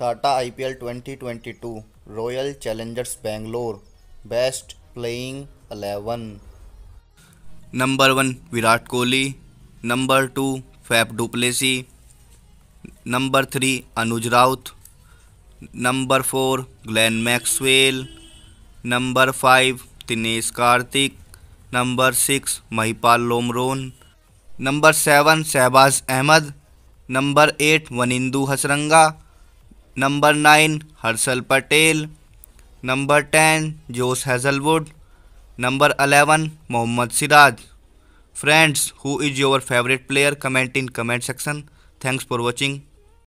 Tata IPL 2022 royal challengers Bangalore best playing eleven number one Virat Kohli number two Faf du Plessis number three Anuj Rawat number four Glenn Maxwell number five Dinesh Karthik number six Mahipal Lomror number seven Shahbaz Ahmed number eight Wanindu Hasaranga number nine Harshal Patel number ten Josh Hazlewood number eleven Mohammed Siraj friends who is your favourite player comment in comment section thanks for watching